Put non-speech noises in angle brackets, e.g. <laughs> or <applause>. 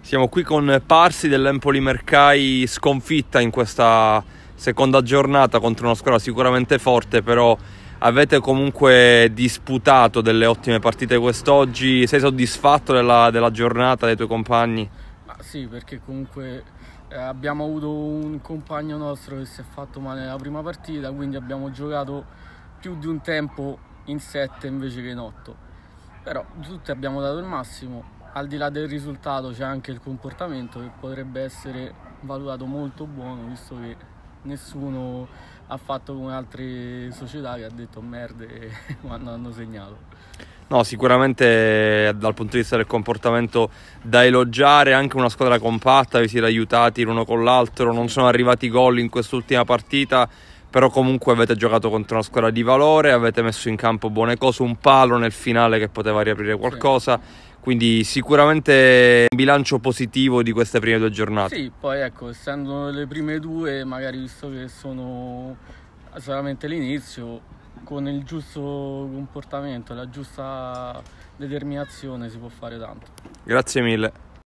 Siamo qui con Parsi dell'Empoli Mercai sconfitta in questa seconda giornata contro una squadra sicuramente forte, però avete comunque disputato delle ottime partite quest'oggi. Sei soddisfatto della, della giornata, dei tuoi compagni? Ma sì, perché comunque eh, abbiamo avuto un compagno nostro che si è fatto male nella prima partita, quindi abbiamo giocato più di un tempo in 7 invece che in 8 però tutti abbiamo dato il massimo, al di là del risultato c'è anche il comportamento che potrebbe essere valutato molto buono visto che nessuno ha fatto come altre società che ha detto merda <laughs> quando hanno segnato. No, sicuramente eh, dal punto di vista del comportamento da elogiare, anche una squadra compatta, vi siete aiutati l'uno con l'altro, non sono arrivati gol in quest'ultima partita, però comunque avete giocato contro una squadra di valore, avete messo in campo buone cose, un palo nel finale che poteva riaprire qualcosa, sì. quindi sicuramente un bilancio positivo di queste prime due giornate. Sì, poi ecco, essendo le prime due, magari visto che sono solamente l'inizio, con il giusto comportamento, la giusta determinazione si può fare tanto. Grazie mille.